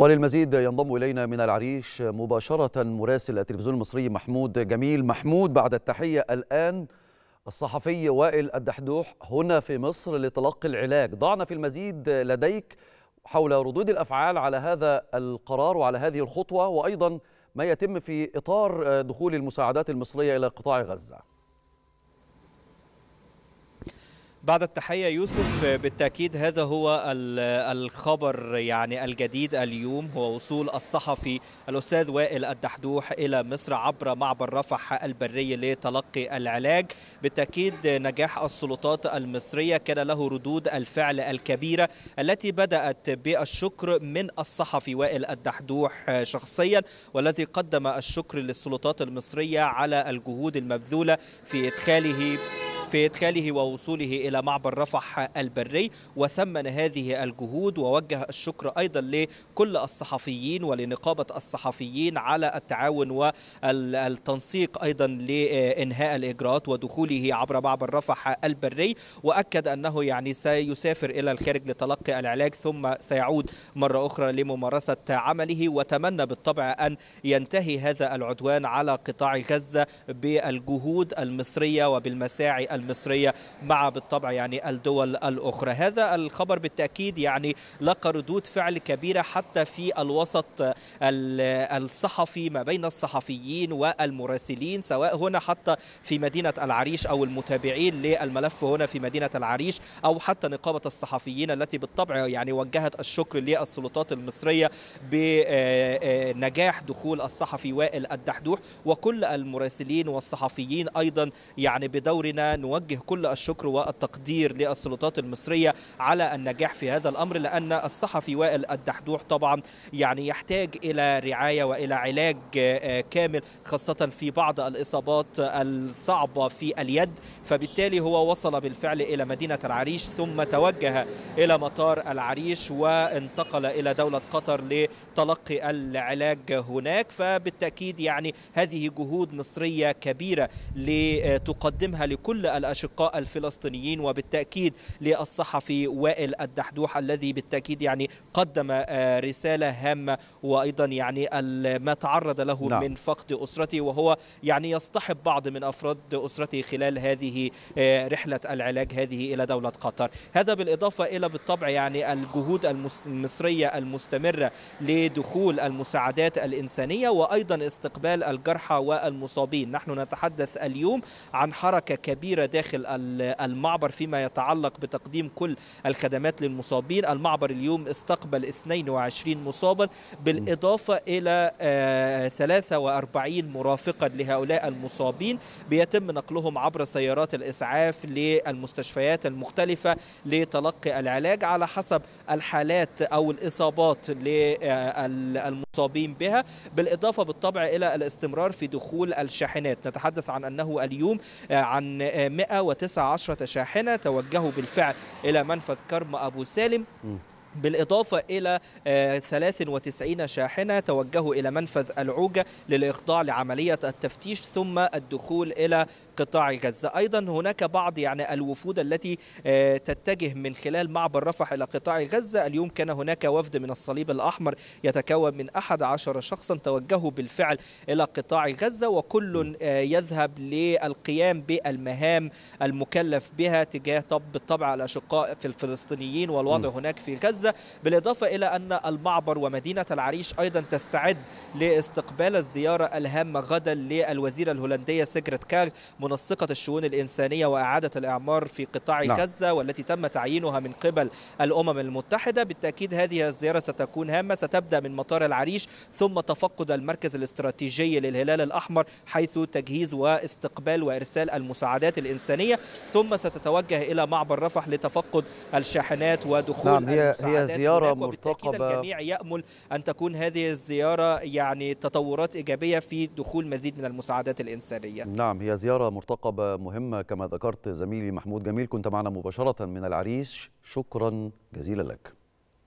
وللمزيد ينضم إلينا من العريش مباشرة مراسل التلفزيون المصري محمود جميل محمود بعد التحية الآن الصحفي وائل الدحدوح هنا في مصر لتلقي العلاج ضعنا في المزيد لديك حول ردود الأفعال على هذا القرار وعلى هذه الخطوة وأيضا ما يتم في إطار دخول المساعدات المصرية إلى قطاع غزة بعد التحية يوسف بالتأكيد هذا هو الخبر يعني الجديد اليوم هو وصول الصحفي الأستاذ وائل الدحدوح إلى مصر عبر معبر رفح البري لتلقي العلاج بالتأكيد نجاح السلطات المصرية كان له ردود الفعل الكبيرة التي بدأت بالشكر من الصحفي وائل الدحدوح شخصيا والذي قدم الشكر للسلطات المصرية على الجهود المبذولة في إدخاله في إدخاله ووصوله إلى معبر رفح البري وثمن هذه الجهود ووجه الشكر أيضا لكل الصحفيين ولنقابة الصحفيين على التعاون والتنسيق أيضا لإنهاء الإجراءات ودخوله عبر معبر رفح البري وأكد أنه يعني سيسافر إلى الخارج لتلقي العلاج ثم سيعود مرة أخرى لممارسة عمله وتمنى بالطبع أن ينتهي هذا العدوان على قطاع غزة بالجهود المصرية وبالمساعي المصرية مع بالطبع يعني الدول الأخرى هذا الخبر بالتأكيد يعني لقى ردود فعل كبيرة حتى في الوسط الصحفي ما بين الصحفيين والمراسلين سواء هنا حتى في مدينة العريش أو المتابعين للملف هنا في مدينة العريش أو حتى نقابة الصحفيين التي بالطبع يعني وجهت الشكر للسلطات المصرية بنجاح آه، آه، دخول الصحفي وائل الدحدوح وكل المراسلين والصحفيين أيضا يعني بدورنا نوجه كل الشكر والتقدير للسلطات المصرية على النجاح في هذا الأمر لأن الصحفي وائل الدحدوح طبعا يعني يحتاج إلى رعاية وإلى علاج آه، آه، كامل خاصة في بعض الإصابات الصعبة في اليد فبالتالي هو وصل بالفعل إلى مدينة العريش ثم توجه إلى مطار العريش وانتقل إلى دولة قطر لتلقي العلاج هناك فبالتأكيد يعني هذه جهود مصرية كبيرة لتقدمها لكل الأشقاء الفلسطينيين وبالتأكيد للصحفي وائل الدحدوح الذي بالتأكيد يعني قدم آه، رسالة هامة وأيضا يعني ما تعرض له نعم. من فقد أسرته وهو يعني يصطحب بعض من أفراد أسرته خلال هذه آه، رحلة العلاج هذه إلى دولة قطر هذا بالإضافة إلى بالطبع يعني الجهود المصرية المستمرة لدخول المساعدات الإنسانية وأيضا استقبال الجرحى والمصابين نحن نتحدث اليوم عن حركة كبيرة داخل المعبر فيما يتعلق بتقديم كل الخدمات للمصابين المعبر اليوم استقبل 22 مصابا بالإضافة إلى 43 آه، مرافقا لهؤلاء المصابين بيتم نقلهم عبر سيارات الإسعاف للمستشفيات المختلفة لتلقي العلاج على حسب الحالات أو الإصابات للمصابين آه، مصابين بها بالإضافة بالطبع إلى الاستمرار في دخول الشاحنات نتحدث عن أنه اليوم آه، عن 119 آه، شاحنة توجهوا بالفعل إلى منفذ كرم أبو سالم بالإضافة إلى 93 آه، شاحنة توجهوا إلى منفذ العوجة للإخضاع لعملية التفتيش ثم الدخول إلى قطاع غزة أيضا هناك بعض يعني الوفود التي آه، تتجه من خلال معبر رفح إلى قطاع غزة اليوم كان هناك وفد من الصليب الأحمر يتكون من 11 شخصا توجهوا بالفعل إلى قطاع غزة وكل آه، يذهب للقيام بالمهام المكلف بها تجاه طب بالطبع الأشقاء في الفلسطينيين والوضع م. هناك في غزة بالإضافة إلى أن المعبر ومدينة العريش أيضا تستعد لاستقبال الزيارة الهامة غدا للوزيرة الهولندية سيجرت كارل منسقة الشؤون الإنسانية وإعادة الإعمار في قطاع نعم. غزة والتي تم تعيينها من قبل الأمم المتحدة بالتأكيد هذه الزيارة ستكون هامة ستبدأ من مطار العريش ثم تفقد المركز الاستراتيجي للهلال الأحمر حيث تجهيز واستقبال وإرسال المساعدات الإنسانية ثم ستتوجه إلى معبر رفح لتفقد الشاحنات ودخول نعم هي, هي زيارة مرتقبة الجميع يأمل أن تكون هذه الزيارة يعني تطورات إيجابية في دخول مزيد من المساعدات الإنسانية نعم هي زيارة مرتقبة مهمة كما ذكرت زميلي محمود جميل كنت معنا مباشرة من العريش شكرا جزيلا لك